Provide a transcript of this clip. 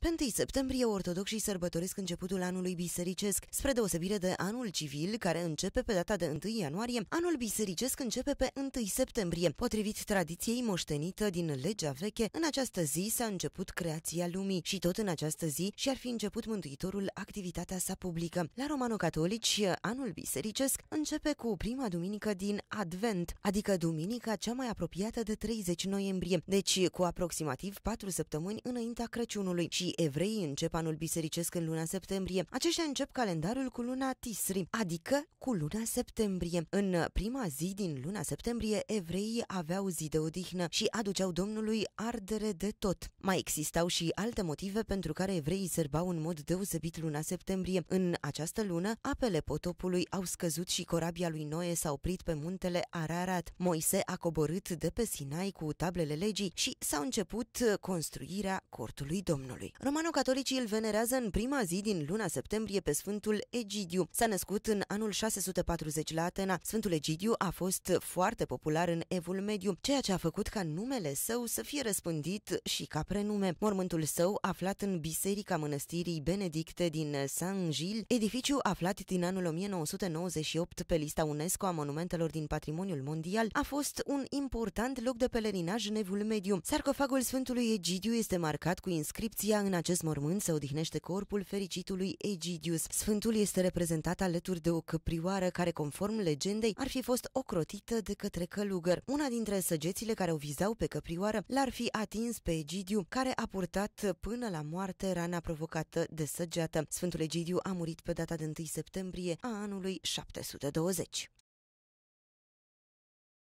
Pe 1 septembrie, ortodoxii sărbătoresc începutul anului bisericesc, spre deosebire de anul civil, care începe pe data de 1 ianuarie, anul bisericesc începe pe 1 septembrie. Potrivit tradiției moștenită din legea veche, în această zi s-a început creația lumii și tot în această zi și-ar fi început Mântuitorul activitatea sa publică. La romano-catolici, anul bisericesc începe cu prima duminică din Advent, adică duminica cea mai apropiată de 30 noiembrie, deci cu aproximativ 4 săptămâni înaintea Crăciunului și și evreii încep anul bisericesc în luna septembrie. Aceștia încep calendarul cu luna Tisri, adică cu luna septembrie. În prima zi din luna septembrie, evreii aveau zi de odihnă și aduceau Domnului ardere de tot. Mai existau și alte motive pentru care evreii sărbau în mod deosebit luna septembrie. În această lună, apele potopului au scăzut și corabia lui Noe s-a oprit pe muntele Ararat. Moise a coborât de pe Sinai cu tablele legii și s-a început construirea cortului Domnului. Romano-catolicii îl venerează în prima zi din luna septembrie pe Sfântul Egidiu. S-a născut în anul 640 la Atena. Sfântul Egidiu a fost foarte popular în Evul Mediu, ceea ce a făcut ca numele său să fie răspândit și ca prenume. Mormântul său, aflat în biserica mănăstirii Benedicte din Saint-Gilles, edificiu aflat din anul 1998 pe lista UNESCO a monumentelor din patrimoniul mondial, a fost un important loc de pelerinaj în Evul Mediu. Sarcofagul Sfântului Egidiu este marcat cu inscripția în acest mormânt se odihnește corpul fericitului Egidius. Sfântul este reprezentat alături de o căprioară care, conform legendei, ar fi fost ocrotită de către călugăr. Una dintre săgețile care o vizau pe căprioară l-ar fi atins pe Egidiu, care a purtat până la moarte rana provocată de săgeată. Sfântul Egidiu a murit pe data de 1 septembrie a anului 720.